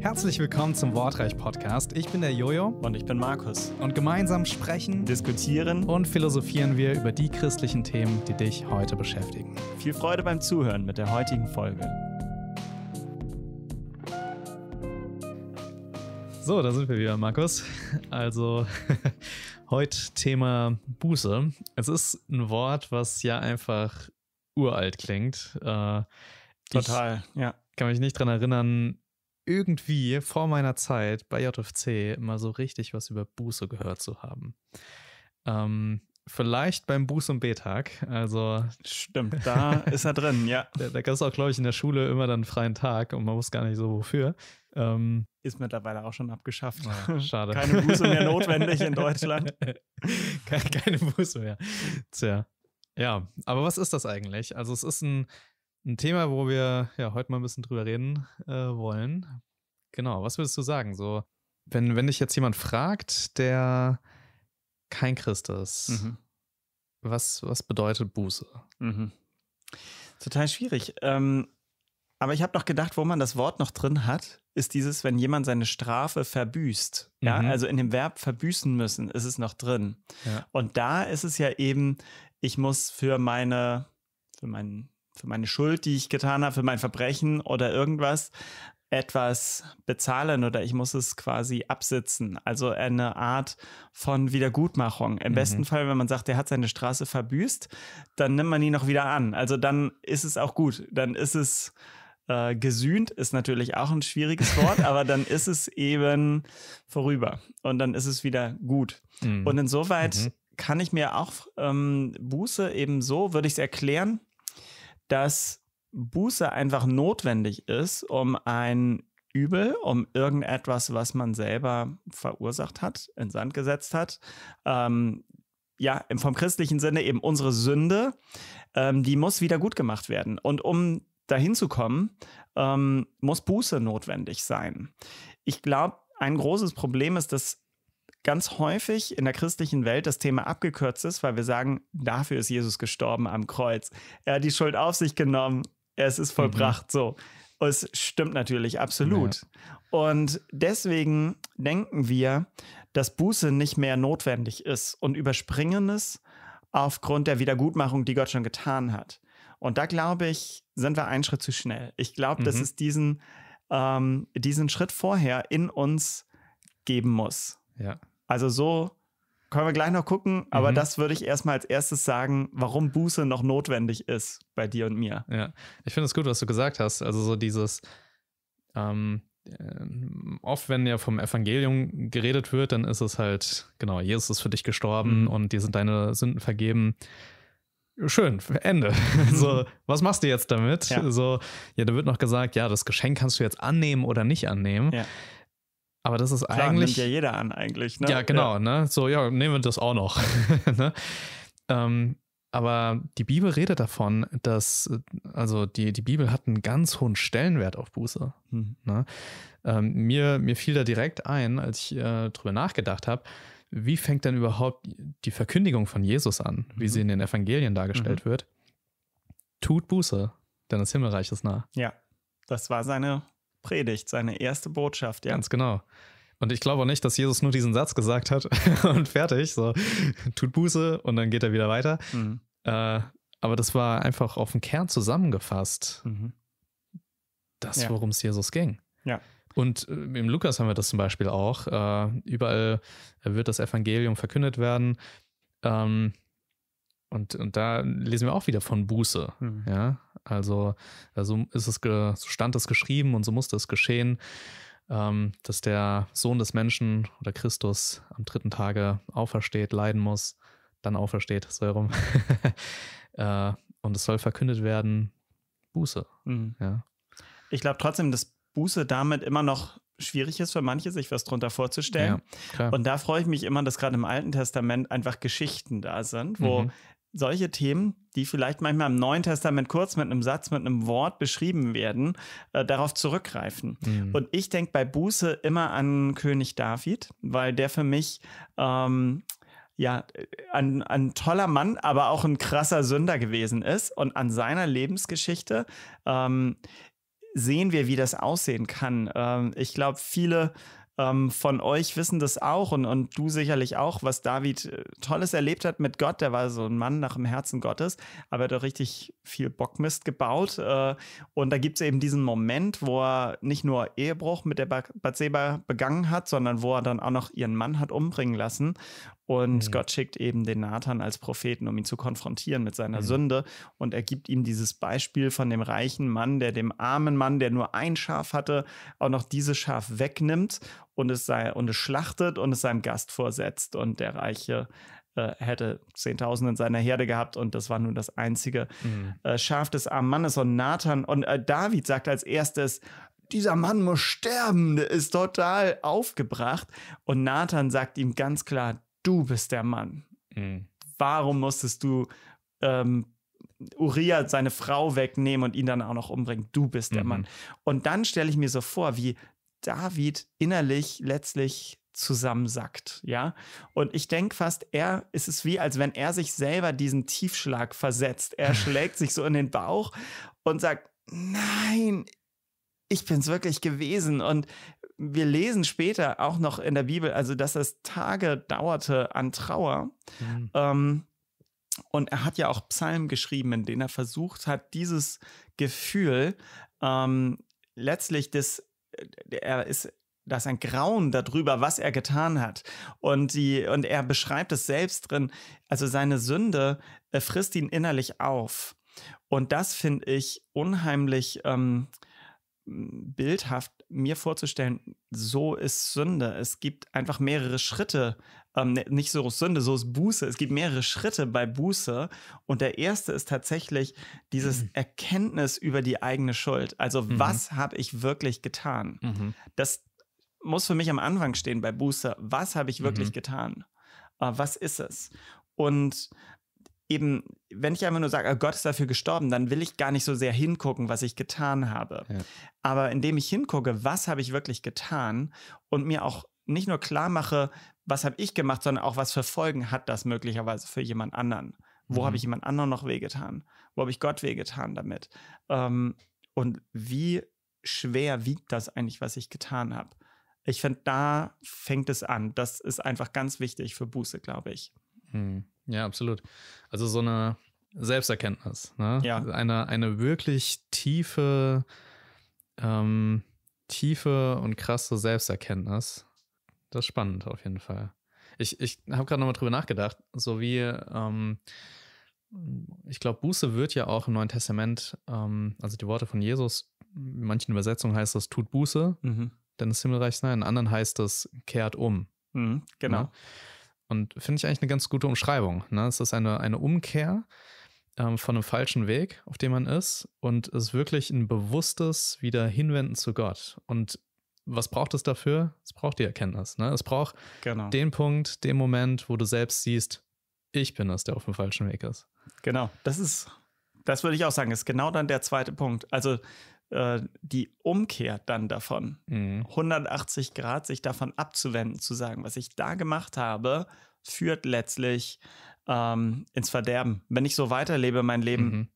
Herzlich willkommen zum Wortreich Podcast. Ich bin der Jojo und ich bin Markus und gemeinsam sprechen, diskutieren und philosophieren wir über die christlichen Themen, die dich heute beschäftigen. Viel Freude beim Zuhören mit der heutigen Folge. So, da sind wir wieder, Markus. Also Heute Thema Buße. Es ist ein Wort, was ja einfach uralt klingt. Äh, Total, ja. Kann mich nicht daran erinnern, irgendwie vor meiner Zeit bei JFC mal so richtig was über Buße gehört zu haben. Ähm, vielleicht beim Buß- und B-Tag. Also Stimmt, da ist er drin, ja. Da, da gab es auch, glaube ich, in der Schule immer dann einen freien Tag und man wusste gar nicht so wofür. Ähm, ist mittlerweile auch schon abgeschafft. Ja, schade. keine Buße mehr notwendig in Deutschland. keine, keine Buße mehr. Tja. Ja, aber was ist das eigentlich? Also, es ist ein, ein Thema, wo wir ja heute mal ein bisschen drüber reden äh, wollen. Genau, was würdest du sagen? So, wenn, wenn dich jetzt jemand fragt, der kein Christ ist, mhm. was, was bedeutet Buße? Mhm. Total schwierig. Ähm, aber ich habe noch gedacht, wo man das Wort noch drin hat, ist dieses, wenn jemand seine Strafe verbüßt. Mhm. also in dem Verb verbüßen müssen ist es noch drin. Ja. Und da ist es ja eben, ich muss für meine, für meinen, für meine Schuld, die ich getan habe, für mein Verbrechen oder irgendwas etwas bezahlen oder ich muss es quasi absitzen. Also eine Art von Wiedergutmachung. Im mhm. besten Fall, wenn man sagt, der hat seine Straße verbüßt, dann nimmt man ihn noch wieder an. Also dann ist es auch gut. Dann ist es äh, gesühnt ist natürlich auch ein schwieriges Wort, aber dann ist es eben vorüber und dann ist es wieder gut. Mhm. Und insoweit mhm. kann ich mir auch ähm, Buße eben so, würde ich es erklären, dass Buße einfach notwendig ist, um ein Übel, um irgendetwas, was man selber verursacht hat, in Sand gesetzt hat, ähm, ja, vom christlichen Sinne eben unsere Sünde, ähm, die muss wieder gut gemacht werden. Und um dahin zu kommen, ähm, muss Buße notwendig sein. Ich glaube, ein großes Problem ist, dass ganz häufig in der christlichen Welt das Thema abgekürzt ist, weil wir sagen, dafür ist Jesus gestorben am Kreuz. Er hat die Schuld auf sich genommen, es ist vollbracht mhm. so. es stimmt natürlich absolut. Ja. Und deswegen denken wir, dass Buße nicht mehr notwendig ist und überspringen es aufgrund der Wiedergutmachung, die Gott schon getan hat. Und da glaube ich, sind wir einen Schritt zu schnell. Ich glaube, mhm. dass es diesen, ähm, diesen Schritt vorher in uns geben muss. Ja. Also so können wir gleich noch gucken, aber mhm. das würde ich erstmal als erstes sagen, warum Buße noch notwendig ist bei dir und mir. Ja, ich finde es gut, was du gesagt hast. Also so dieses, ähm, äh, oft wenn ja vom Evangelium geredet wird, dann ist es halt, genau, Jesus ist für dich gestorben mhm. und dir sind deine Sünden vergeben schön, Ende. so, was machst du jetzt damit? Ja. So, ja, da wird noch gesagt, ja, das Geschenk kannst du jetzt annehmen oder nicht annehmen. Ja. Aber das ist Klar, eigentlich. Nimmt ja jeder an, eigentlich, ne? Ja, genau, ja. ne? So, ja, nehmen wir das auch noch. ne? ähm, aber die Bibel redet davon, dass, also die, die Bibel hat einen ganz hohen Stellenwert auf Buße. Mhm. Ne? Ähm, mir, mir fiel da direkt ein, als ich äh, drüber nachgedacht habe, wie fängt denn überhaupt die Verkündigung von Jesus an, wie mhm. sie in den Evangelien dargestellt mhm. wird? Tut Buße, denn das Himmelreich ist nah. Ja, das war seine Predigt, seine erste Botschaft. Ja. Ganz genau. Und ich glaube auch nicht, dass Jesus nur diesen Satz gesagt hat und fertig, so tut Buße und dann geht er wieder weiter. Mhm. Äh, aber das war einfach auf den Kern zusammengefasst, mhm. das, ja. worum es Jesus ging. Ja. Und äh, im Lukas haben wir das zum Beispiel auch. Äh, überall wird das Evangelium verkündet werden. Ähm, und, und da lesen wir auch wieder von Buße. Mhm. Ja, also, also ist es so stand es geschrieben und so musste es geschehen, ähm, dass der Sohn des Menschen oder Christus am dritten Tage aufersteht, leiden muss, dann aufersteht, so herum. äh, und es soll verkündet werden, Buße. Mhm. Ja. Ich glaube trotzdem, dass Buße damit immer noch schwierig ist für manche, sich was drunter vorzustellen. Ja, und da freue ich mich immer, dass gerade im Alten Testament einfach Geschichten da sind, wo mhm. solche Themen, die vielleicht manchmal im Neuen Testament kurz mit einem Satz, mit einem Wort beschrieben werden, äh, darauf zurückgreifen. Mhm. Und ich denke bei Buße immer an König David, weil der für mich ähm, ja, ein, ein toller Mann, aber auch ein krasser Sünder gewesen ist. Und an seiner Lebensgeschichte ähm, sehen wir, wie das aussehen kann. Ähm, ich glaube, viele ähm, von euch wissen das auch und, und du sicherlich auch, was David äh, Tolles erlebt hat mit Gott. Der war so ein Mann nach dem Herzen Gottes, aber er hat auch richtig viel Bockmist gebaut. Äh, und da gibt es eben diesen Moment, wo er nicht nur Ehebruch mit der Batseba begangen hat, sondern wo er dann auch noch ihren Mann hat umbringen lassen. Und mhm. Gott schickt eben den Nathan als Propheten, um ihn zu konfrontieren mit seiner mhm. Sünde. Und er gibt ihm dieses Beispiel von dem reichen Mann, der dem armen Mann, der nur ein Schaf hatte, auch noch dieses Schaf wegnimmt und es, sei, und es schlachtet und es seinem Gast vorsetzt. Und der Reiche äh, hätte 10.000 in seiner Herde gehabt und das war nun das einzige mhm. äh, Schaf des armen Mannes. Und Nathan und äh, David sagt als erstes, dieser Mann muss sterben, der ist total aufgebracht. Und Nathan sagt ihm ganz klar, du bist der Mann. Mhm. Warum musstest du ähm, Uriah seine Frau wegnehmen und ihn dann auch noch umbringen? Du bist der mhm. Mann. Und dann stelle ich mir so vor, wie David innerlich letztlich zusammensackt, ja. Und ich denke fast, er ist es wie, als wenn er sich selber diesen Tiefschlag versetzt. Er schlägt sich so in den Bauch und sagt, nein, ich bin es wirklich gewesen und wir lesen später auch noch in der Bibel, also dass es Tage dauerte an Trauer. Mhm. Ähm, und er hat ja auch Psalmen geschrieben, in denen er versucht hat, dieses Gefühl ähm, letztlich des, äh, er ist da ist ein Grauen darüber, was er getan hat. Und, die, und er beschreibt es selbst drin, also seine Sünde äh, frisst ihn innerlich auf. Und das finde ich unheimlich ähm, bildhaft mir vorzustellen, so ist Sünde. Es gibt einfach mehrere Schritte, ähm, ne, nicht so ist Sünde, so ist Buße. Es gibt mehrere Schritte bei Buße. Und der erste ist tatsächlich dieses mhm. Erkenntnis über die eigene Schuld. Also, mhm. was habe ich wirklich getan? Mhm. Das muss für mich am Anfang stehen bei Buße. Was habe ich wirklich mhm. getan? Äh, was ist es? Und eben, wenn ich einfach nur sage, oh Gott ist dafür gestorben, dann will ich gar nicht so sehr hingucken, was ich getan habe. Ja. Aber indem ich hingucke, was habe ich wirklich getan und mir auch nicht nur klar mache, was habe ich gemacht, sondern auch was für Folgen hat das möglicherweise für jemand anderen. Wo mhm. habe ich jemand anderen noch wehgetan? Wo habe ich Gott wehgetan damit? Ähm, und wie schwer wiegt das eigentlich, was ich getan habe? Ich finde, da fängt es an. Das ist einfach ganz wichtig für Buße, glaube ich. Mhm. Ja, absolut. Also so eine Selbsterkenntnis, ne? Ja. Eine, eine wirklich tiefe, ähm, tiefe und krasse Selbsterkenntnis. Das ist spannend auf jeden Fall. Ich, ich habe gerade nochmal drüber nachgedacht, so wie, ähm, ich glaube, Buße wird ja auch im Neuen Testament, ähm, also die Worte von Jesus, in manchen Übersetzungen heißt das, tut Buße, mhm. denn das Himmelreich sein, in anderen heißt das, kehrt um. Mhm, genau. Ja? Ne? Und finde ich eigentlich eine ganz gute Umschreibung. Ne? Es ist eine, eine Umkehr ähm, von einem falschen Weg, auf dem man ist, und es ist wirklich ein bewusstes Wieder hinwenden zu Gott. Und was braucht es dafür? Es braucht die Erkenntnis. Ne? Es braucht genau. den Punkt, den Moment, wo du selbst siehst, ich bin es, der auf dem falschen Weg ist. Genau, das ist, das würde ich auch sagen, ist genau dann der zweite Punkt. Also äh, die Umkehr dann davon, mhm. 180 Grad sich davon abzuwenden, zu sagen, was ich da gemacht habe, führt letztlich ähm, ins Verderben. Wenn ich so weiterlebe, mein Leben,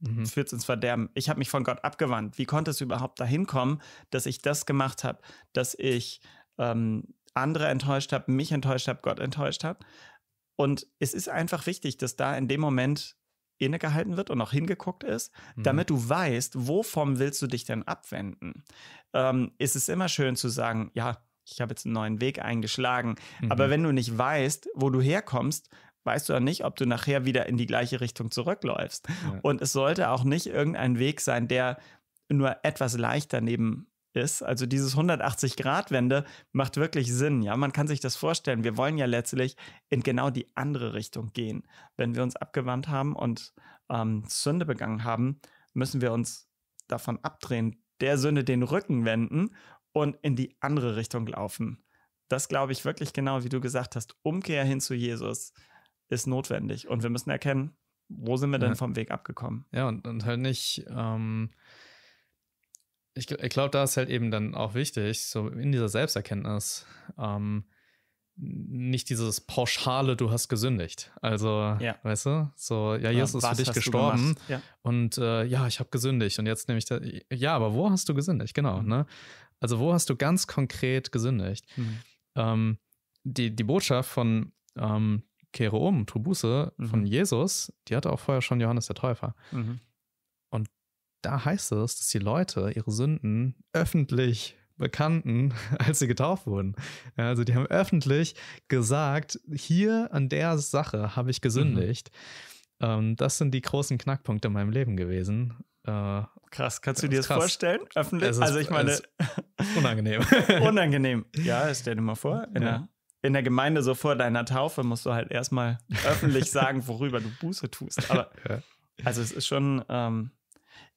mhm. Mhm. führt es ins Verderben. Ich habe mich von Gott abgewandt. Wie konnte es überhaupt dahin kommen, dass ich das gemacht habe, dass ich ähm, andere enttäuscht habe, mich enttäuscht habe, Gott enttäuscht habe? Und es ist einfach wichtig, dass da in dem Moment innegehalten wird und auch hingeguckt ist, mhm. damit du weißt, wovon willst du dich denn abwenden. Ähm, ist es immer schön zu sagen, ja, ich habe jetzt einen neuen Weg eingeschlagen. Mhm. Aber wenn du nicht weißt, wo du herkommst, weißt du ja nicht, ob du nachher wieder in die gleiche Richtung zurückläufst. Ja. Und es sollte auch nicht irgendein Weg sein, der nur etwas leichter neben ist. Also dieses 180-Grad-Wende macht wirklich Sinn. Ja, man kann sich das vorstellen. Wir wollen ja letztlich in genau die andere Richtung gehen. Wenn wir uns abgewandt haben und ähm, Sünde begangen haben, müssen wir uns davon abdrehen, der Sünde den Rücken wenden und in die andere Richtung laufen. Das glaube ich wirklich genau, wie du gesagt hast. Umkehr hin zu Jesus ist notwendig. Und wir müssen erkennen, wo sind wir denn vom Weg abgekommen? Ja, und, und halt nicht ähm, ich, ich glaube, da ist halt eben dann auch wichtig, so in dieser Selbsterkenntnis, ähm, nicht dieses pauschale, du hast gesündigt. Also, ja. weißt du, so, ja, ähm, Jesus ist für dich gestorben ja. und äh, ja, ich habe gesündigt und jetzt nehme ich das, ja, aber wo hast du gesündigt? Genau, mhm. ne? Also, wo hast du ganz konkret gesündigt? Mhm. Ähm, die, die Botschaft von ähm, Kehre um, Trubuse, mhm. von Jesus, die hatte auch vorher schon Johannes der Täufer. Mhm da heißt es, dass die Leute ihre Sünden öffentlich bekannten, als sie getauft wurden. Also die haben öffentlich gesagt, hier an der Sache habe ich gesündigt. Mhm. das sind die großen Knackpunkte in meinem Leben gewesen. Äh, krass, kannst du dir das krass. vorstellen? Öffentlich? Ist, also ich meine. Unangenehm. unangenehm. Ja, stell dir mal vor, in, ja. der, in der Gemeinde so vor deiner Taufe musst du halt erstmal öffentlich sagen, worüber du Buße tust. Aber ja. also es ist schon. Ähm,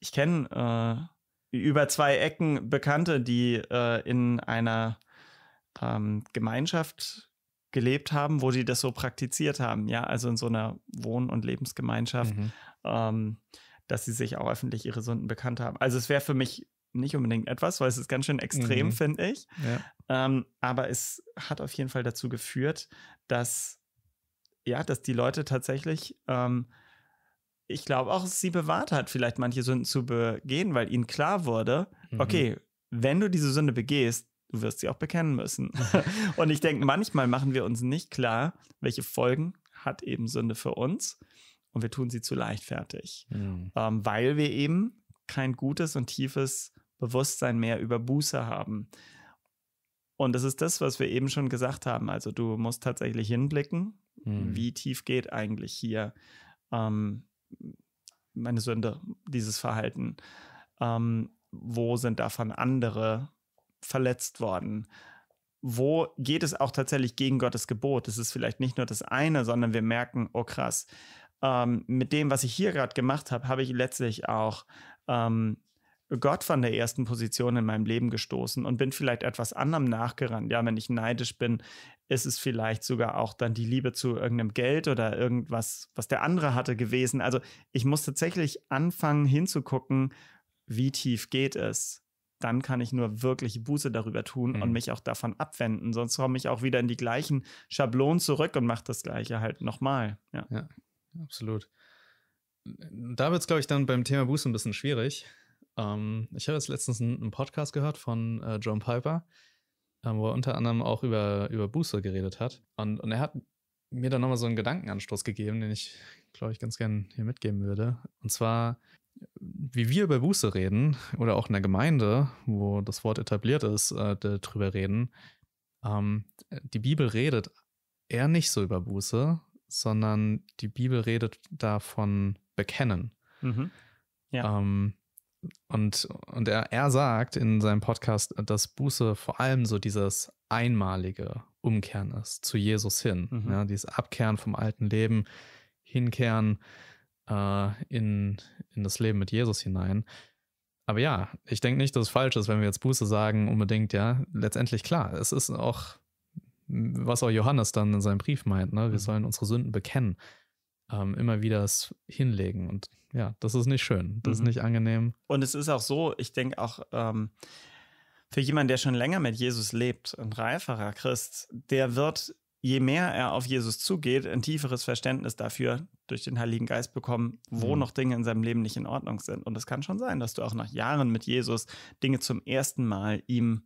ich kenne äh, über zwei Ecken Bekannte, die äh, in einer ähm, Gemeinschaft gelebt haben, wo sie das so praktiziert haben. Ja, also in so einer Wohn- und Lebensgemeinschaft, mhm. ähm, dass sie sich auch öffentlich ihre Sünden bekannt haben. Also es wäre für mich nicht unbedingt etwas, weil es ist ganz schön extrem, mhm. finde ich. Ja. Ähm, aber es hat auf jeden Fall dazu geführt, dass ja, dass die Leute tatsächlich ähm, ich glaube auch, sie bewahrt hat, vielleicht manche Sünden zu begehen, weil ihnen klar wurde, mhm. okay, wenn du diese Sünde begehst, du wirst sie auch bekennen müssen. und ich denke, manchmal machen wir uns nicht klar, welche Folgen hat eben Sünde für uns und wir tun sie zu leichtfertig, mhm. ähm, weil wir eben kein gutes und tiefes Bewusstsein mehr über Buße haben. Und das ist das, was wir eben schon gesagt haben. Also du musst tatsächlich hinblicken, mhm. wie tief geht eigentlich hier ähm, meine Sünde, dieses Verhalten? Ähm, wo sind davon andere verletzt worden? Wo geht es auch tatsächlich gegen Gottes Gebot? Es ist vielleicht nicht nur das eine, sondern wir merken, oh krass, ähm, mit dem, was ich hier gerade gemacht habe, habe ich letztlich auch ähm, Gott von der ersten Position in meinem Leben gestoßen und bin vielleicht etwas anderem nachgerannt. Ja, wenn ich neidisch bin, ist es vielleicht sogar auch dann die Liebe zu irgendeinem Geld oder irgendwas, was der andere hatte gewesen. Also ich muss tatsächlich anfangen hinzugucken, wie tief geht es. Dann kann ich nur wirklich Buße darüber tun mhm. und mich auch davon abwenden. Sonst komme ich auch wieder in die gleichen Schablonen zurück und mache das Gleiche halt nochmal. Ja. ja, absolut. Da wird es, glaube ich, dann beim Thema Buße ein bisschen schwierig. Ähm, ich habe jetzt letztens einen, Podcast gehört von äh, John Piper. Ähm, wo er unter anderem auch über, über Booster geredet hat. Und, und er hat mir dann nochmal so einen Gedankenanstoß gegeben, den ich, glaube ich, ganz gern hier mitgeben würde. Und zwar, wie wir über Buße reden oder auch in der Gemeinde, wo das Wort etabliert ist, äh, darüber reden, ähm, die Bibel redet eher nicht so über Buße, sondern die Bibel redet davon bekennen. Mhm. Ja. Ähm, und, und er, er sagt in seinem Podcast, dass Buße vor allem so dieses einmalige Umkehren ist, zu Jesus hin. Mhm. Ja, dieses Abkehren vom alten Leben, hinkehren äh, in, in das Leben mit Jesus hinein. Aber ja, ich denke nicht, dass es falsch ist, wenn wir jetzt Buße sagen, unbedingt, ja. Letztendlich klar, es ist auch, was auch Johannes dann in seinem Brief meint, ne? wir mhm. sollen unsere Sünden bekennen ähm, immer wieder hinlegen. Und ja, das ist nicht schön, das mhm. ist nicht angenehm. Und es ist auch so, ich denke auch, ähm, für jemanden, der schon länger mit Jesus lebt, ein reiferer Christ, der wird, je mehr er auf Jesus zugeht, ein tieferes Verständnis dafür durch den Heiligen Geist bekommen, wo mhm. noch Dinge in seinem Leben nicht in Ordnung sind. Und es kann schon sein, dass du auch nach Jahren mit Jesus Dinge zum ersten Mal ihm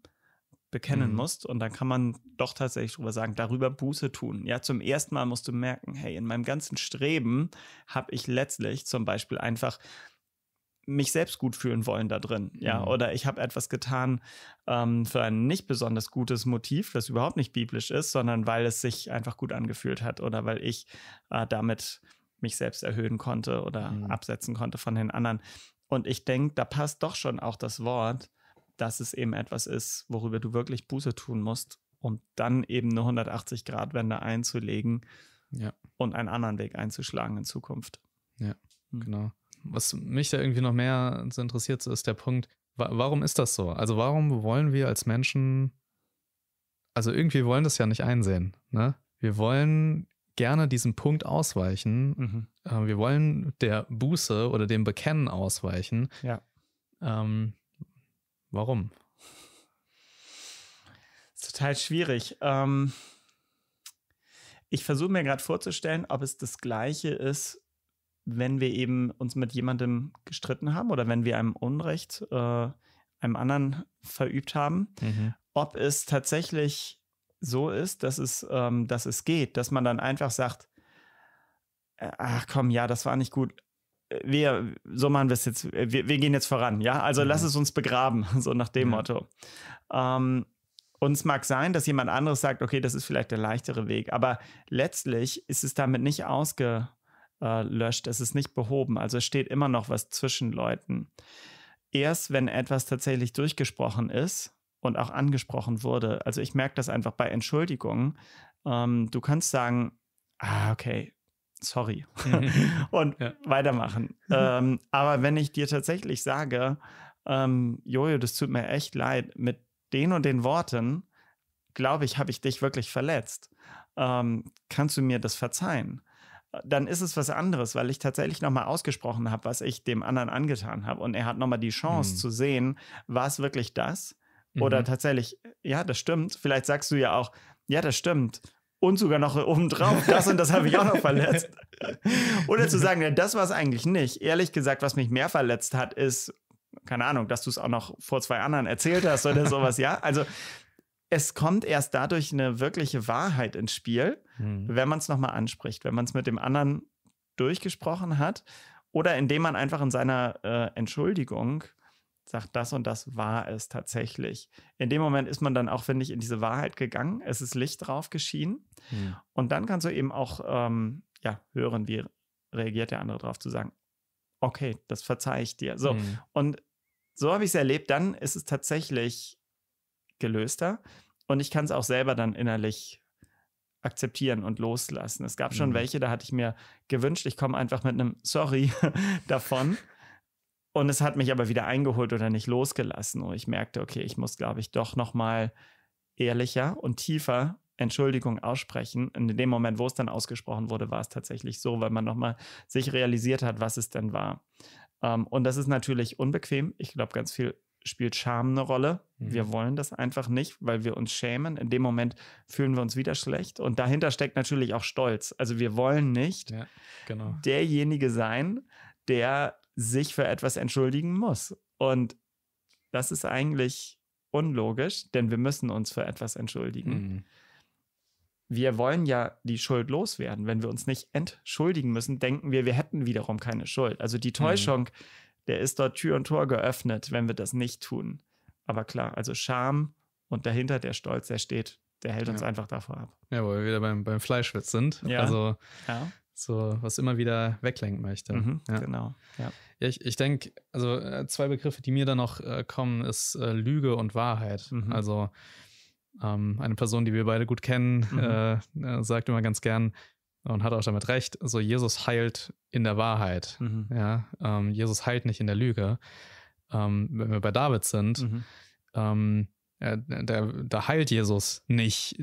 bekennen mhm. musst. Und dann kann man doch tatsächlich darüber sagen, darüber Buße tun. Ja, zum ersten Mal musst du merken, hey, in meinem ganzen Streben habe ich letztlich zum Beispiel einfach mich selbst gut fühlen wollen da drin, ja, mhm. oder ich habe etwas getan ähm, für ein nicht besonders gutes Motiv, das überhaupt nicht biblisch ist, sondern weil es sich einfach gut angefühlt hat oder weil ich äh, damit mich selbst erhöhen konnte oder mhm. absetzen konnte von den anderen. Und ich denke, da passt doch schon auch das Wort dass es eben etwas ist, worüber du wirklich Buße tun musst, um dann eben eine 180-Grad-Wende einzulegen ja. und einen anderen Weg einzuschlagen in Zukunft. Ja, mhm. genau. Was mich da irgendwie noch mehr so interessiert, ist der Punkt, wa warum ist das so? Also warum wollen wir als Menschen, also irgendwie wollen das ja nicht einsehen, ne? Wir wollen gerne diesen Punkt ausweichen. Mhm. Äh, wir wollen der Buße oder dem Bekennen ausweichen. Ja. Ähm, Warum? Das ist total schwierig. Ähm, ich versuche mir gerade vorzustellen, ob es das Gleiche ist, wenn wir eben uns mit jemandem gestritten haben oder wenn wir einem Unrecht äh, einem anderen verübt haben, mhm. ob es tatsächlich so ist, dass es, ähm, dass es geht, dass man dann einfach sagt, äh, ach komm, ja, das war nicht gut, wir, so machen wir es jetzt, wir, wir, gehen jetzt voran, ja, also mhm. lass es uns begraben, so nach dem mhm. Motto. Ähm, es mag sein, dass jemand anderes sagt, okay, das ist vielleicht der leichtere Weg, aber letztlich ist es damit nicht ausgelöscht, es ist nicht behoben, also es steht immer noch was zwischen Leuten. Erst wenn etwas tatsächlich durchgesprochen ist und auch angesprochen wurde, also ich merke das einfach bei Entschuldigungen, ähm, du kannst sagen, ah, okay, sorry. Mhm. und ja. weitermachen. Mhm. Ähm, aber wenn ich dir tatsächlich sage, ähm, Jojo, das tut mir echt leid, mit den und den Worten, glaube ich, habe ich dich wirklich verletzt. Ähm, kannst du mir das verzeihen? Äh, dann ist es was anderes, weil ich tatsächlich nochmal ausgesprochen habe, was ich dem anderen angetan habe. Und er hat nochmal die Chance mhm. zu sehen, war es wirklich das? Oder mhm. tatsächlich, ja, das stimmt. Vielleicht sagst du ja auch, ja, das stimmt und sogar noch obendrauf, das und das habe ich auch noch verletzt. Oder zu sagen, ja, das war es eigentlich nicht. Ehrlich gesagt, was mich mehr verletzt hat, ist, keine Ahnung, dass du es auch noch vor zwei anderen erzählt hast oder sowas, ja. Also es kommt erst dadurch eine wirkliche Wahrheit ins Spiel, hm. wenn man es nochmal anspricht, wenn man es mit dem anderen durchgesprochen hat oder indem man einfach in seiner äh, Entschuldigung sagt, das und das war es tatsächlich. In dem Moment ist man dann auch, finde ich, in diese Wahrheit gegangen. Es ist Licht drauf geschienen. Mhm. Und dann kannst du eben auch ähm, ja, hören, wie reagiert der andere drauf, zu sagen, okay, das verzeihe ich dir. So. Mhm. Und so habe ich es erlebt. Dann ist es tatsächlich gelöster. Und ich kann es auch selber dann innerlich akzeptieren und loslassen. Es gab schon mhm. welche, da hatte ich mir gewünscht, ich komme einfach mit einem Sorry davon. Und es hat mich aber wieder eingeholt oder nicht losgelassen. Und ich merkte, okay, ich muss, glaube ich, doch nochmal ehrlicher und tiefer Entschuldigung aussprechen. Und in dem Moment, wo es dann ausgesprochen wurde, war es tatsächlich so, weil man nochmal sich realisiert hat, was es denn war. Um, ähm, und das ist natürlich unbequem. Ich glaube, ganz viel spielt Scham eine Rolle. Mhm. Wir wollen das einfach nicht, weil wir uns schämen. In dem Moment fühlen wir uns wieder schlecht. Und dahinter steckt natürlich auch Stolz. Also wir wollen nicht ja, genau. derjenige sein, der sich für etwas entschuldigen muss. Und das ist eigentlich unlogisch, denn wir müssen uns für etwas entschuldigen. Mhm. Wir wollen ja die Schuld loswerden. Wenn wir uns nicht entschuldigen müssen, denken wir, wir hätten wiederum keine Schuld. Also die mhm. Täuschung, mhm. der ist dort Tür und Tor geöffnet, wenn wir das nicht tun. Aber klar, also Scham und dahinter der Stolz, der steht, der hält uns einfach davor ab. Ja, wo wir wieder beim, beim Fleischwitz sind. Ja. Also ja so was immer wieder weglenken möchte. Mhm, ja. Genau. Ja. ja ich, ich denke, also äh, zwei Begriffe, die mir da noch äh, kommen, ist äh, Lüge und Wahrheit. Mhm. Also ähm, eine Person, die wir beide gut kennen, mhm. äh, äh sagt immer ganz gern und hat auch damit recht, so Jesus heilt in der Wahrheit. Mhm. Ja, ähm, Jesus heilt nicht in der Lüge. Ähm, wenn wir bei David sind, mhm. ähm, äh, da, da heilt Jesus nicht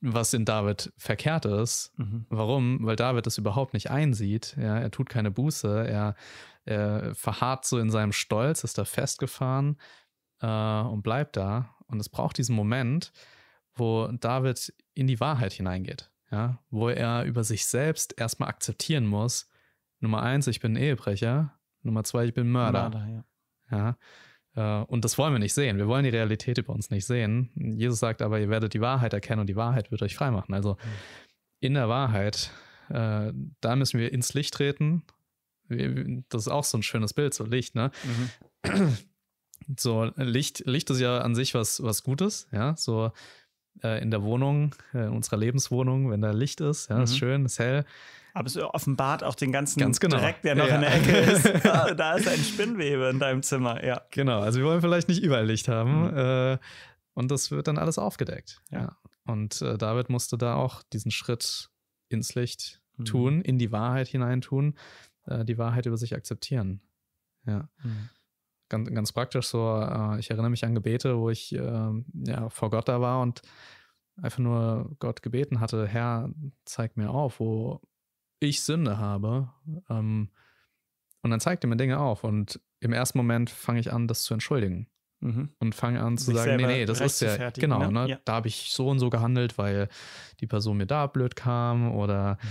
was in David verkehrt ist. Mhm. Warum? Weil David es überhaupt nicht einsieht. Ja, er tut keine Buße, er, er verharrt so in seinem Stolz, ist da festgefahren äh, und bleibt da. Und es braucht diesen Moment, wo David in die Wahrheit hineingeht. Ja, wo er über sich selbst erstmal akzeptieren muss. Nummer eins, ich bin ein Ehebrecher. Nummer zwei, ich bin Mörder. Mörder ja. ja. Äh, und das wollen wir nicht sehen. Wir wollen die Realität über uns nicht sehen. Jesus sagt aber, ihr werdet die Wahrheit erkennen und die Wahrheit wird euch freimachen. Also in der Wahrheit, äh, da müssen wir ins Licht treten. Das ist auch so ein schönes Bild, so Licht, ne? Mhm. So, Licht, Licht ist ja an sich was, was Gutes, ja. So, äh, in der Wohnung, äh, in unserer Lebenswohnung, wenn da Licht ist, ja, mhm. ist schön, ist hell. Aber es offenbart auch den ganzen Ganz genau. Dreck, der noch ja. in der Ecke ist. Ah, da, ist ein Spinnwebe in deinem Zimmer, ja. Genau, also wir wollen vielleicht nicht überall Licht haben. Mhm. Äh, und das wird dann alles aufgedeckt. Ja. Und David musste da auch diesen Schritt ins Licht mhm. tun, in die Wahrheit hineintun, die Wahrheit über sich akzeptieren. Ja. Mhm ganz, ganz praktisch so, äh, ich erinnere mich an Gebete, wo ich ähm, ja, vor Gott da war und einfach nur Gott gebeten hatte, Herr, zeig mir auf, wo ich Sünde habe. Ähm, und dann zeigt er mir Dinge auf. Und im ersten Moment fange ich an, das zu entschuldigen. Mhm. Und fange an zu Sich sagen, nee, nee, das ist ja, genau, ne? ne? Ja. da habe ich so und so gehandelt, weil die Person mir da blöd kam oder mhm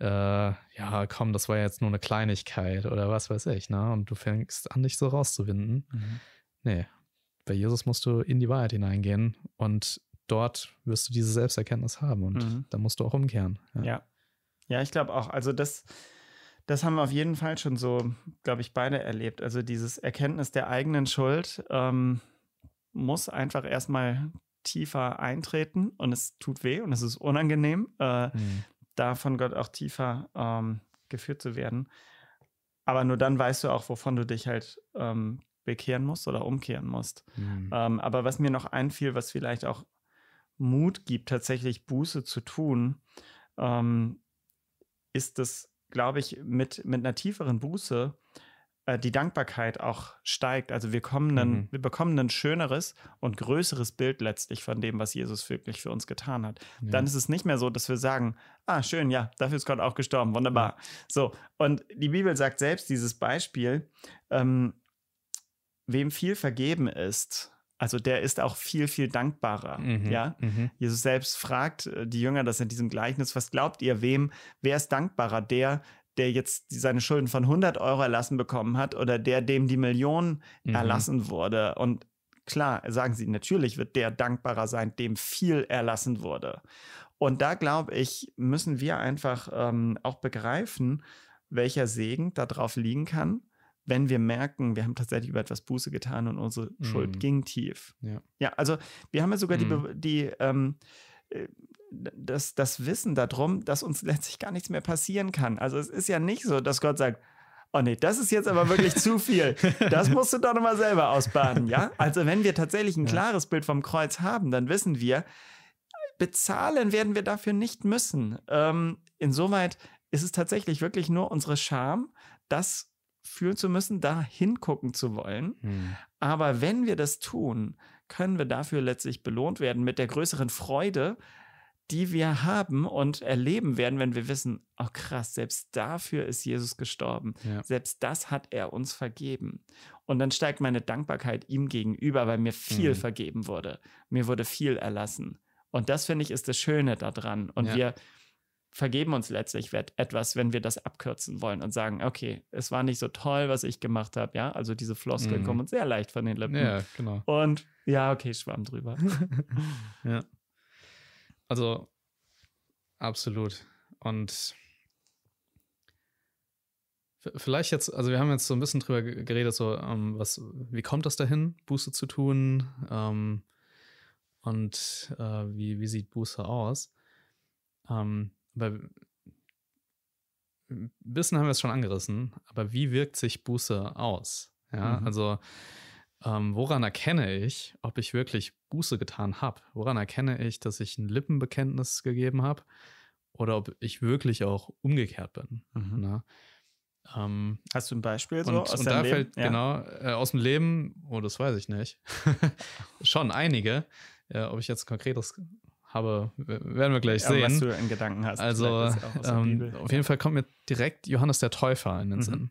äh, ja, komm, das war jetzt nur eine Kleinigkeit oder was weiß ich, ne? Und du fängst an, dich so rauszuwinden. Mhm. Nee, bei Jesus musst du in die Wahrheit hineingehen und dort wirst du diese Selbsterkenntnis haben und mhm. da musst du auch umkehren. Ja, ja, ja ich glaube auch. Also das, das haben wir auf jeden Fall schon so, glaube ich, beide erlebt. Also dieses Erkenntnis der eigenen Schuld ähm, muss einfach erstmal tiefer eintreten und es tut weh und es ist unangenehm. Äh, mhm da von Gott auch tiefer ähm, geführt zu werden. Aber nur dann weißt du auch, wovon du dich halt ähm, bekehren musst oder umkehren musst. Mhm. Ähm, aber was mir noch einfiel, was vielleicht auch Mut gibt, tatsächlich Buße zu tun, ähm, ist das, glaube ich, mit, mit einer tieferen Buße äh, die Dankbarkeit auch steigt. Also wir, kommen dann, mhm. wir bekommen ein schöneres und größeres Bild letztlich von dem, was Jesus wirklich für uns getan hat. Ja. Dann ist es nicht mehr so, dass wir sagen, ah, schön, ja, dafür ist Gott auch gestorben, wunderbar. Ja. So, und die Bibel sagt selbst dieses Beispiel, ähm, wem viel vergeben ist, also der ist auch viel, viel dankbarer. Mhm, ja? Mhm. Jesus selbst fragt äh, die Jünger das in diesem Gleichnis, was glaubt ihr, wem, wer ist dankbarer, der, der jetzt seine Schulden von 100 Euro erlassen bekommen hat oder der, dem die Millionen mhm. erlassen wurde. Und klar, sagen sie, natürlich wird der dankbarer sein, dem viel erlassen wurde. Und da glaube ich, müssen wir einfach ähm, auch begreifen, welcher Segen darauf liegen kann, wenn wir merken, wir haben tatsächlich über etwas Buße getan und unsere Schuld mm. ging tief. Ja. ja. also wir haben ja sogar mm. die, mhm. die ähm, äh, das, das Wissen darum, dass uns letztlich gar nichts mehr passieren kann. Also es ist ja nicht so, dass Gott sagt, oh nee, das ist jetzt aber wirklich zu viel. Das musst du doch nochmal selber ausbaden, ja? Also wenn wir tatsächlich ein klares Bild vom Kreuz haben, dann wissen wir, bezahlen werden wir dafür nicht müssen. Ähm, insoweit ist es tatsächlich wirklich nur unsere Scham, das fühlen zu müssen, da hingucken zu wollen. Hm. Aber wenn wir das tun, können wir dafür letztlich belohnt werden mit der größeren Freude, die wir haben und erleben werden, wenn wir wissen, oh krass, selbst dafür ist Jesus gestorben. Ja. Selbst das hat er uns vergeben. Und dann steigt meine Dankbarkeit ihm gegenüber, weil mir viel mhm. vergeben wurde. Mir wurde viel erlassen. Und das finde ich ist das Schöne daran. Und ja. wir vergeben uns letztlich etwas, wenn wir das abkürzen wollen und sagen, okay, es war nicht so toll, was ich gemacht habe, ja, also diese Floskeln mhm. kommen uns sehr leicht von den Lippen. Ja, genau. Und ja, okay, schwamm drüber. ja. Also, absolut. Und vielleicht jetzt, also wir haben jetzt so ein bisschen drüber geredet, so um, ähm, was, wie kommt das dahin, Buße zu tun? Um, ähm, und uh, wie, wie sieht Buße aus? Um, ähm, aber ein bisschen haben wir es schon angerissen, aber wie wirkt sich Buße aus? Ja, mhm. also ähm, woran erkenne ich, ob ich wirklich Buße getan habe? Woran erkenne ich, dass ich ein Lippenbekenntnis gegeben habe oder ob ich wirklich auch umgekehrt bin? Mhm. Ne? Ähm, Hast du ein Beispiel so und, aus dem Leben? Fällt, ja. Genau, äh, aus dem Leben, oh, das weiß ich nicht. Schon einige. Äh, ob ich jetzt konkretes habe, werden wir gleich ja, sehen. Was du in Gedanken hast. Also, ähm, auf jeden Fall kommt mir direkt Johannes der Täufer in den mhm. Sinn.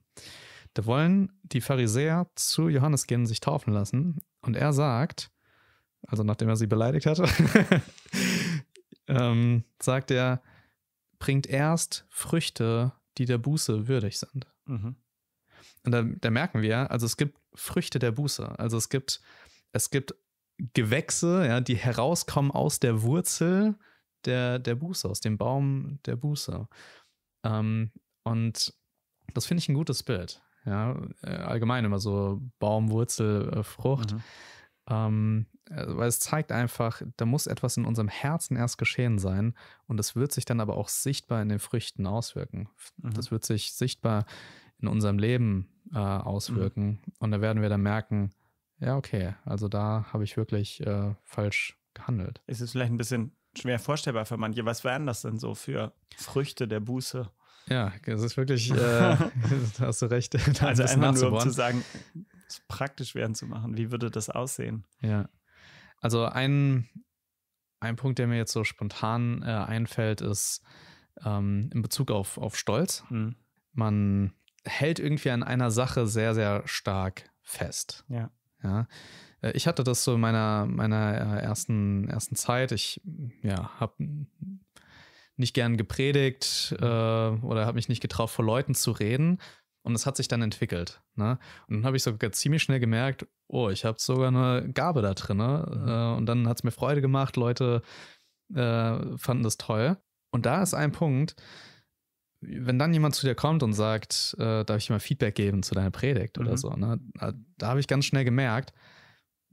Da wollen die Pharisäer zu Johannes gehen und sich taufen lassen. Und er sagt, also nachdem er sie beleidigt hatte, ähm, sagt er, bringt erst Früchte, die der Buße würdig sind. Mhm. Und da, da, merken wir, also es gibt Früchte der Buße. Also es gibt, es gibt Gewächse, ja, die herauskommen aus der Wurzel der, der Buße, aus dem Baum der Buße. Ähm, und das finde ich ein gutes Bild. Ja, äh, allgemein immer so Baum, Wurzel, äh, Frucht. Mhm. Ähm, äh, weil es zeigt einfach, da muss etwas in unserem Herzen erst geschehen sein und das wird sich dann aber auch sichtbar in den Früchten auswirken. Mhm. Das wird sich sichtbar in unserem Leben äh, auswirken mhm. und da werden wir dann merken, ja, okay, also da habe ich wirklich äh, falsch gehandelt. Ist Es vielleicht ein bisschen schwer vorstellbar für manche. Was wären das denn so für Früchte der Buße? Ja, das ist wirklich, äh, da hast du recht. also ein einfach nur, um zu sagen, es praktisch werden zu machen. Wie würde das aussehen? Ja. Also ein, ein Punkt, der mir jetzt so spontan äh, einfällt, ist ähm, in Bezug auf, auf Stolz. Mhm. Man hält irgendwie an einer Sache sehr, sehr stark fest. Ja. ja? Äh, ich hatte das so in meiner, meiner äh, ersten, ersten Zeit. Ich ja, habe nicht gern gepredigt äh, oder habe mich nicht getraut, vor Leuten zu reden. Und das hat sich dann entwickelt. Ne? Und dann habe ich sogar ziemlich schnell gemerkt, oh, ich habe sogar eine Gabe da drin. Ne? Mhm. Äh, und dann hat es mir Freude gemacht, Leute äh, fanden das toll. Und da ist ein Punkt, wenn dann jemand zu dir kommt und sagt, äh, darf ich dir mal Feedback geben zu deiner Predigt mhm. oder so, ne? da, da habe ich ganz schnell gemerkt,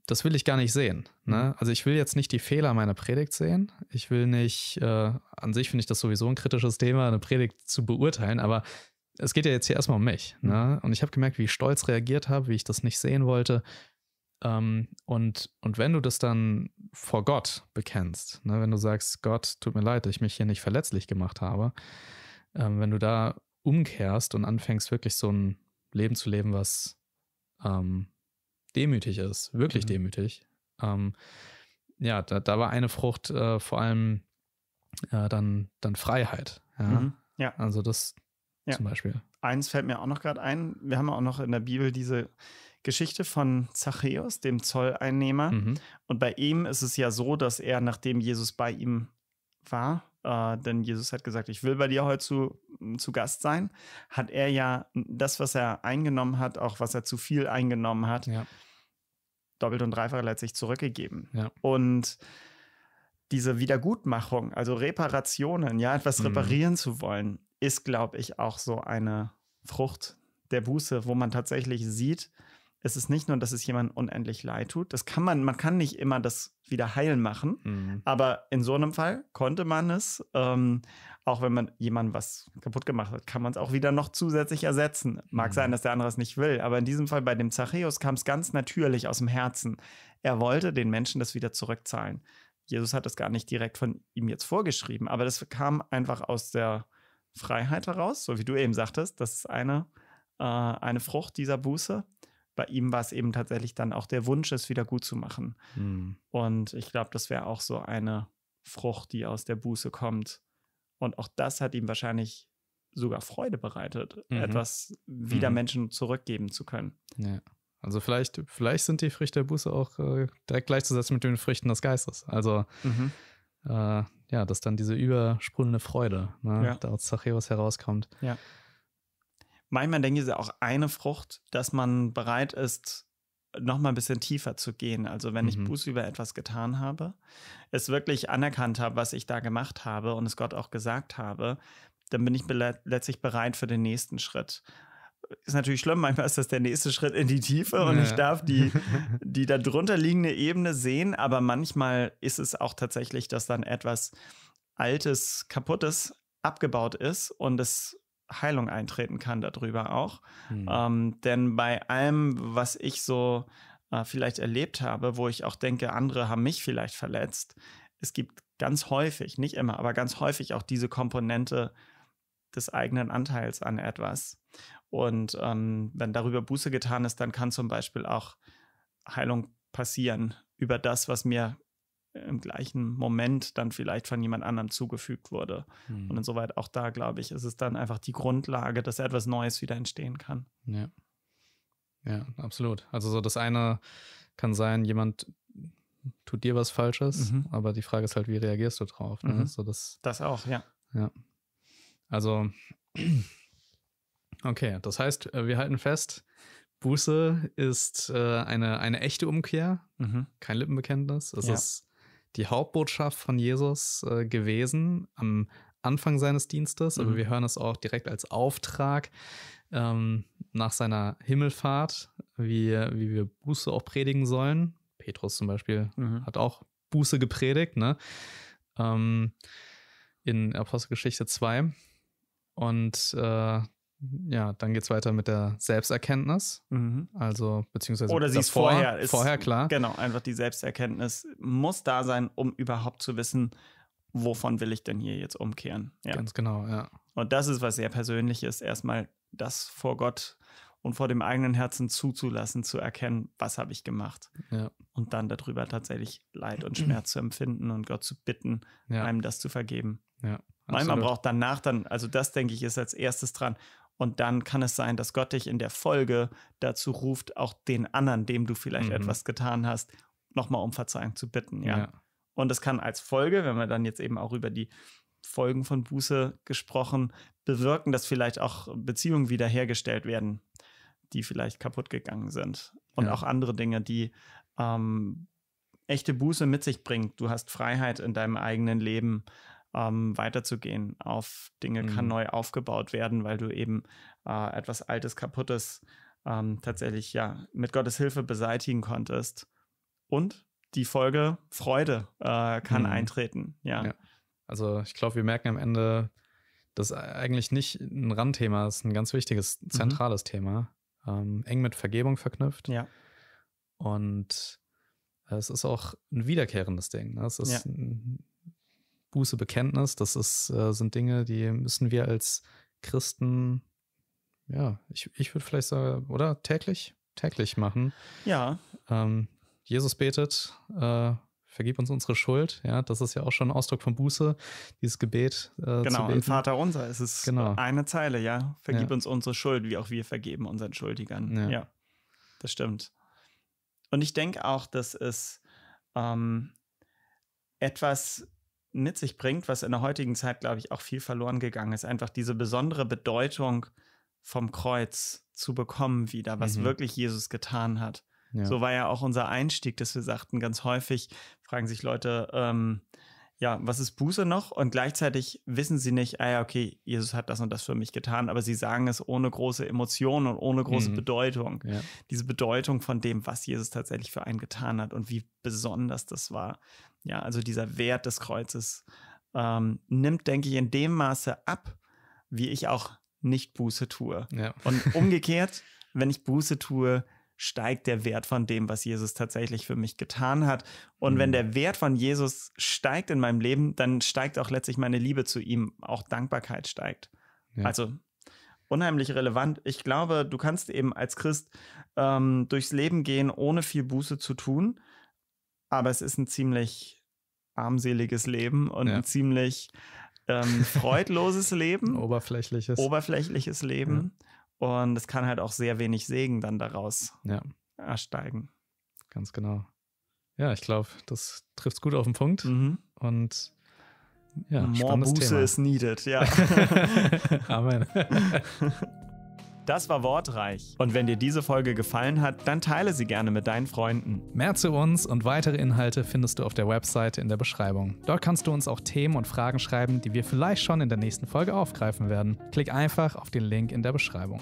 das will ich gar nicht sehen. Ne? Mhm. Also ich will jetzt nicht die Fehler meiner Predigt sehen. Ich will nicht, äh, an sich finde ich das sowieso ein kritisches Thema, eine Predigt zu beurteilen, aber es geht ja jetzt hier erstmal um mich. Mhm. Ne? Und ich habe gemerkt, wie ich stolz reagiert habe, wie ich das nicht sehen wollte. Ähm, und, und wenn du das dann vor Gott bekennst, ne? wenn du sagst, Gott, tut mir leid, dass ich mich hier nicht verletzlich gemacht habe, ähm, wenn du da umkehrst und anfängst, wirklich so ein Leben zu leben, was ähm, demütig ist, wirklich mhm. demütig. Ähm, ja, da, da, war eine Frucht äh, vor allem äh, dann, dann Freiheit. Ja? Mhm. ja. Also das ja. zum Beispiel. Eins fällt mir auch noch gerade ein. Wir haben auch noch in der Bibel diese Geschichte von Zachäus, dem Zolleinnehmer. Mhm. Und bei ihm ist es ja so, dass er, nachdem Jesus bei ihm war, äh, denn Jesus hat gesagt, ich will bei dir heute zu, zu Gast sein, hat er ja das, was er eingenommen hat, auch was er zu viel eingenommen hat, ja doppelt und dreifach letztlich zurückgegeben. Ja. Und diese Wiedergutmachung, also Reparationen, ja, etwas mhm. reparieren mhm. zu wollen, ist, glaube ich, auch so eine Frucht der Buße, wo man tatsächlich sieht, es ist nicht nur, dass es jemandem unendlich leid tut. Das kann man, man kann nicht immer das wieder heil machen. Mhm. Aber in so einem Fall konnte man es, ähm, auch wenn man jemandem was kaputt gemacht hat, kann man es auch wieder noch zusätzlich ersetzen. Mag mhm. sein, dass der andere es nicht will. Aber in diesem Fall bei dem Zachäus kam es ganz natürlich aus dem Herzen. Er wollte den Menschen das wieder zurückzahlen. Jesus hat das gar nicht direkt von ihm jetzt vorgeschrieben, aber das kam einfach aus der Freiheit heraus, so wie du eben sagtest. Das ist eine, äh, eine Frucht dieser Buße bei ihm war es eben tatsächlich dann auch der Wunsch, es wieder gut zu machen. Mhm. Und ich glaube, das wäre auch so eine Frucht, die aus der Buße kommt. Und auch das hat ihm wahrscheinlich sogar Freude bereitet, mhm. etwas wieder mhm. Menschen zurückgeben zu können. Ja. Also vielleicht, vielleicht sind die Früchte der Buße auch äh, direkt gleichzusetzen mit den Früchten des Geistes. Also mhm. äh, ja, dass dann diese übersprudelnde Freude ne, ja. da aus Zachäus herauskommt. Ja manchmal denke ich, ist ja auch eine Frucht, dass man bereit ist, noch mal ein bisschen tiefer zu gehen. Also wenn mhm. ich Buß über etwas getan habe, es wirklich anerkannt habe, was ich da gemacht habe und es Gott auch gesagt habe, dann bin ich letztlich bereit für den nächsten Schritt. Ist natürlich schlimm, manchmal ist das der nächste Schritt in die Tiefe und ja. ich darf die, die darunter liegende Ebene sehen, aber manchmal ist es auch tatsächlich, dass dann etwas Altes, Kaputtes abgebaut ist und es Heilung eintreten kann darüber auch. Mhm. Ähm, denn bei allem, was ich so äh, vielleicht erlebt habe, wo ich auch denke, andere haben mich vielleicht verletzt, es gibt ganz häufig, nicht immer, aber ganz häufig auch diese Komponente des eigenen Anteils an etwas. Und ähm, wenn darüber Buße getan ist, dann kann zum Beispiel auch Heilung passieren über das, was mir im gleichen Moment dann vielleicht von jemand anderem zugefügt wurde. Mhm. Und insoweit auch da, glaube ich, ist es dann einfach die Grundlage, dass etwas Neues wieder entstehen kann. Ja. Ja, absolut. Also so das eine kann sein, jemand tut dir was Falsches, mhm. aber die Frage ist halt, wie reagierst du drauf? Ne? Mhm. So das, das auch, ja. Ja. Also, okay, das heißt, äh, wir halten fest, Buße ist äh, eine, eine echte Umkehr, mhm. kein Lippenbekenntnis. Es ja. ist die Hauptbotschaft von Jesus äh, gewesen am Anfang seines Dienstes, aber mhm. wir hören es auch direkt als Auftrag ähm, nach seiner Himmelfahrt, wie, wie wir Buße auch predigen sollen. Petrus zum Beispiel mhm. hat auch Buße gepredigt, ne? Ähm, in Apostelgeschichte 2. Und äh, ja, dann geht es weiter mit der Selbsterkenntnis. Mhm. Also, beziehungsweise. Oder sie ist vorher. vorher, klar. Genau, einfach die Selbsterkenntnis muss da sein, um überhaupt zu wissen, wovon will ich denn hier jetzt umkehren. Ja. Ganz genau, ja. Und das ist was sehr Persönliches, erstmal das vor Gott und vor dem eigenen Herzen zuzulassen, zu erkennen, was habe ich gemacht. Ja. Und dann darüber tatsächlich Leid und Schmerz zu empfinden und Gott zu bitten, ja. einem das zu vergeben. Ja, Man braucht danach dann, also das denke ich, ist als erstes dran. Und dann kann es sein, dass Gott dich in der Folge dazu ruft, auch den anderen, dem du vielleicht mhm. etwas getan hast, nochmal um Verzeihung zu bitten. Ja? ja. Und es kann als Folge, wenn wir dann jetzt eben auch über die Folgen von Buße gesprochen, bewirken, dass vielleicht auch Beziehungen wiederhergestellt werden, die vielleicht kaputt gegangen sind. Und ja. auch andere Dinge, die ähm, echte Buße mit sich bringt. Du hast Freiheit in deinem eigenen Leben ähm, weiterzugehen. Auf Dinge mhm. kann neu aufgebaut werden, weil du eben äh, etwas Altes, Kaputtes ähm, tatsächlich ja mit Gottes Hilfe beseitigen konntest. Und die Folge Freude äh, kann mhm. eintreten. Ja. ja. Also ich glaube, wir merken am Ende, dass eigentlich nicht ein Randthema ist, ein ganz wichtiges, mhm. zentrales mhm. Thema. Ähm, eng mit Vergebung verknüpft. Ja. Und äh, es ist auch ein wiederkehrendes Ding. Ne? Es ist ja. ein, Buße, Bekenntnis, das ist, äh, sind Dinge, die müssen wir als Christen, ja, ich, ich würde vielleicht sagen, oder täglich, täglich machen. Ja. Ähm, Jesus betet, äh, vergib uns unsere Schuld. Ja, das ist ja auch schon ein Ausdruck von Buße, dieses Gebet. Äh, genau, im Vater unser ist es genau. eine Zeile, ja. Vergib ja. uns unsere Schuld, wie auch wir vergeben unseren Schuldigern. Ja, ja das stimmt. Und ich denke auch, dass es ähm, etwas mit sich bringt, was in der heutigen Zeit, glaube ich, auch viel verloren gegangen ist. Einfach diese besondere Bedeutung vom Kreuz zu bekommen wieder, was mhm. wirklich Jesus getan hat. Ja. So war ja auch unser Einstieg, dass wir sagten, ganz häufig fragen sich Leute, ähm, ja, was ist Buße noch? Und gleichzeitig wissen sie nicht, ah ja, okay, Jesus hat das und das für mich getan, aber sie sagen es ohne große Emotionen und ohne große mhm. Bedeutung. Ja. Diese Bedeutung von dem, was Jesus tatsächlich für einen getan hat und wie besonders das war. Ja, also dieser Wert des Kreuzes ähm, nimmt, denke ich, in dem Maße ab, wie ich auch nicht Buße tue. Ja. Und umgekehrt, wenn ich Buße tue, steigt der Wert von dem, was Jesus tatsächlich für mich getan hat. Und mhm. wenn der Wert von Jesus steigt in meinem Leben, dann steigt auch letztlich meine Liebe zu ihm, auch Dankbarkeit steigt. Ja. Also unheimlich relevant. Ich glaube, du kannst eben als Christ ähm, durchs Leben gehen, ohne viel Buße zu tun aber es ist ein ziemlich armseliges Leben und ja. ein ziemlich ähm, freudloses Leben. oberflächliches. Oberflächliches Leben. Ja. Und es kann halt auch sehr wenig Segen dann daraus ja. ersteigen. Ganz genau. Ja, ich glaube, das trifft es gut auf den Punkt. Mhm. Und ja, More Buße Thema. is needed, ja. Amen. Das war Wortreich. Und wenn dir diese Folge gefallen hat, dann teile sie gerne mit deinen Freunden. Mehr zu uns und weitere Inhalte findest du auf der Webseite in der Beschreibung. Dort kannst du uns auch Themen und Fragen schreiben, die wir vielleicht schon in der nächsten Folge aufgreifen werden. Klick einfach auf den Link in der Beschreibung.